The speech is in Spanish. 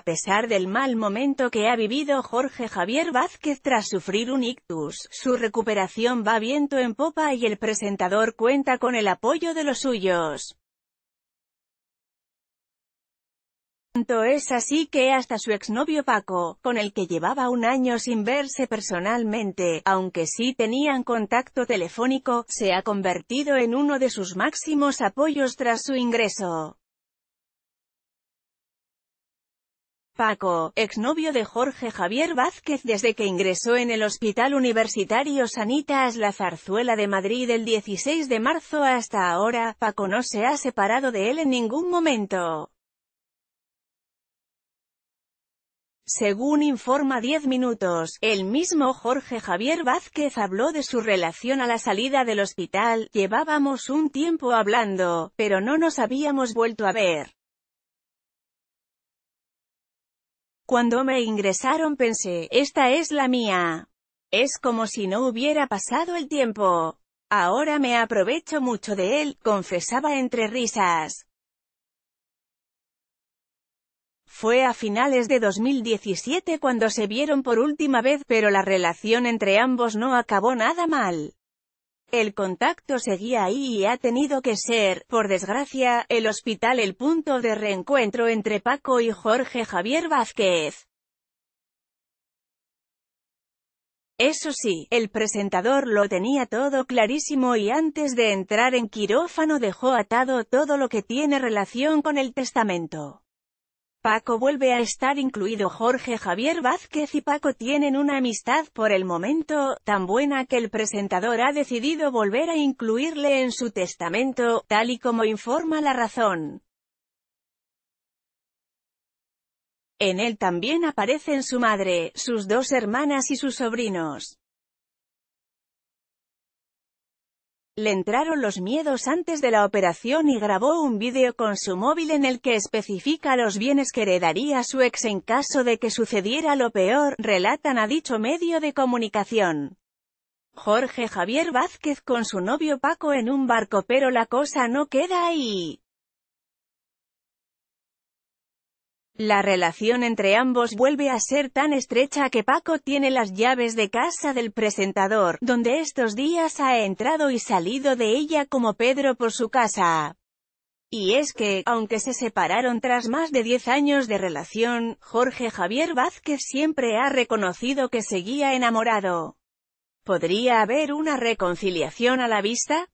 A pesar del mal momento que ha vivido Jorge Javier Vázquez tras sufrir un ictus, su recuperación va viento en popa y el presentador cuenta con el apoyo de los suyos. Tanto es así que hasta su exnovio Paco, con el que llevaba un año sin verse personalmente, aunque sí tenían contacto telefónico, se ha convertido en uno de sus máximos apoyos tras su ingreso. Paco, exnovio de Jorge Javier Vázquez desde que ingresó en el Hospital Universitario Sanitas La Zarzuela de Madrid el 16 de marzo hasta ahora, Paco no se ha separado de él en ningún momento. Según informa 10 minutos, el mismo Jorge Javier Vázquez habló de su relación a la salida del hospital, llevábamos un tiempo hablando, pero no nos habíamos vuelto a ver. Cuando me ingresaron pensé, esta es la mía. Es como si no hubiera pasado el tiempo. Ahora me aprovecho mucho de él, confesaba entre risas. Fue a finales de 2017 cuando se vieron por última vez pero la relación entre ambos no acabó nada mal. El contacto seguía ahí y ha tenido que ser, por desgracia, el hospital el punto de reencuentro entre Paco y Jorge Javier Vázquez. Eso sí, el presentador lo tenía todo clarísimo y antes de entrar en quirófano dejó atado todo lo que tiene relación con el testamento. Paco vuelve a estar incluido Jorge Javier Vázquez y Paco tienen una amistad por el momento, tan buena que el presentador ha decidido volver a incluirle en su testamento, tal y como informa La Razón. En él también aparecen su madre, sus dos hermanas y sus sobrinos. Le entraron los miedos antes de la operación y grabó un vídeo con su móvil en el que especifica los bienes que heredaría su ex en caso de que sucediera lo peor, relatan a dicho medio de comunicación. Jorge Javier Vázquez con su novio Paco en un barco pero la cosa no queda ahí. La relación entre ambos vuelve a ser tan estrecha que Paco tiene las llaves de casa del presentador, donde estos días ha entrado y salido de ella como Pedro por su casa. Y es que, aunque se separaron tras más de 10 años de relación, Jorge Javier Vázquez siempre ha reconocido que seguía enamorado. ¿Podría haber una reconciliación a la vista?